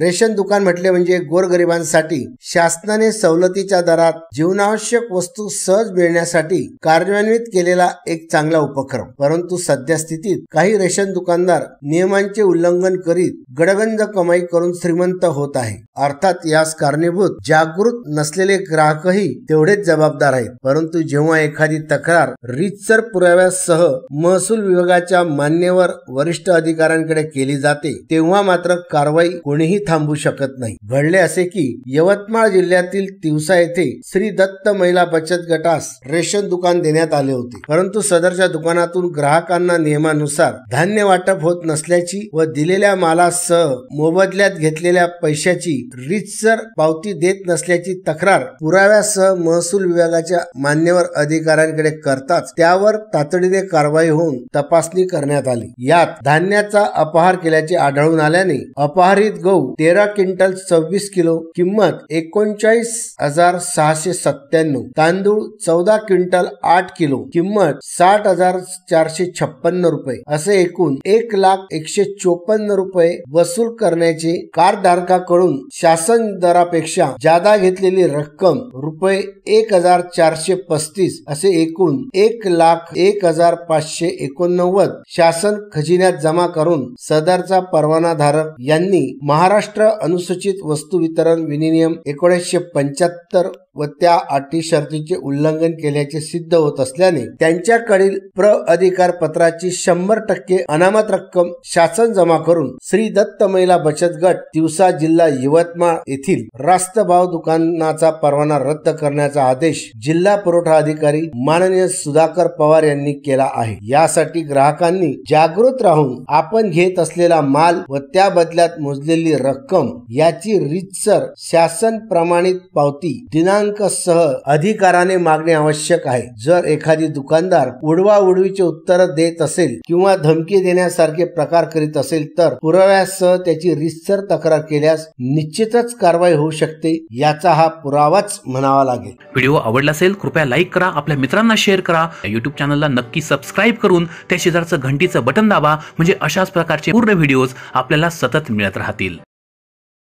ration दुकान म्हटले म्हणजे गोरगरिबांसाठी शासनाने सवलतीच्या दरात जीवनावश्यक वस्तू सहज मिळण्यासाठी कार्यान्वित केलेला एक चांगला उपक्रम परंतु सध्या स्थितीत काही रेशन दुकानदार नियमांचे उल्लंघन करीत गडगंज कमाई करून श्रीमंत होत आहे अर्थात यास कारणीभूत जागृत नसलेले ग्राहकही तेवढेच जबाबदार आहेत परंतु जेव्हा एखादी तक्रार रितसर पुराव्यासह महसूल विभागाच्या मान्यवर वरिष्ठ अधिकाऱ्यांकडे केली जाते तेव्हा मात्र कारवाई कोणीही थांबू शकत नाही घडले असे की यवतमाळ जिल्ह्यातील तिवसा येथे श्री दत्त महिला बचत गटास रेशन दुकान देण्यात आले होते परंतु सदरच्या दुकानातून ग्राहकांना नियमानुसार धान्य वाटप होत नसल्याची व दिलेल्या मालासह मोबदल्यात घेतलेल्या पैशाची रीतसर पावती देत नसल्याची तक्रार पुराव्यासह महसूल विभागाच्या मान्यवर अधिकाऱ्यांकडे करताच त्यावर तातडीने कारवाई होऊन तपासणी करण्यात आली यात धान्याचा अपहार केल्याचे आढळून आल्याने अपहारित गहू तेरा क्विंटल सव्वीस किलो किंमत एकोणचाळीस हजार सहाशे सत्त्याण्णव तांदूळ चौदा क्विंटल आठ किलो किंमत साठ हजार चारशे छप्पन्न रुपये असे एकूण एक लाख एकशे चोपन्न रुपये वसूल करण्याचे कारधारकाकडून शासन दरापेक्षा जादा घेतलेली रक्कम रुपये एक हजार चारशे पस्तीस असे एकूण एक लाख एक हजार पाचशे एकोणनव्वद शासन खजिन्यात जमा करून सदरचा परवानाधारक यांनी महाराष्ट्र महाराष्ट्र अनुसूचित वस्तू वितरण विनियम एकोणीसशे पंच्याहत्तर व त्या अटी शर्तीचे उल्लंघन केल्याचे सिद्ध होत असल्याने त्यांच्याकडील प्र अधिकार पत्राची शंभर टक्के अनामत रक्कम शासन जमा करून श्री दत्त महिला बचत गट दिवसा जिल्हा यवतमाळ येथील रास्त भाव दुकानाचा परवाना रद्द करण्याचा आदेश जिल्हा पुरवठा अधिकारी माननीय सुधाकर पवार यांनी केला आहे यासाठी ग्राहकांनी जागृत राहून आपण घेत असलेला माल व त्या बदल्यात मोजलेली रक्कम याची रितसर शासन प्रमाणित पावती दिनांक सह अधिकाराने मागणे आवश्यक आहे जर एखादी दुकानदार उडवा उडवीचे उत्तर देत असेल किंवा धमकी देण्यासारखे प्रकार करीत असेल तर पुराव्यासह त्याची रितसर तक्रार केल्यास निश्चितच कारवाई होऊ शकते याचा हा पुरावाच म्हणावा लागेल व्हिडिओ आवडला असेल कृपया लाईक करा आपल्या मित्रांना शेअर करा युट्यूब चॅनलला नक्की सबस्क्राईब करून त्या शेजारचं घंटीचं बटन दाबा म्हणजे अशाच प्रकारचे पूर्ण व्हिडिओज आपल्याला सतत मिळत राहतील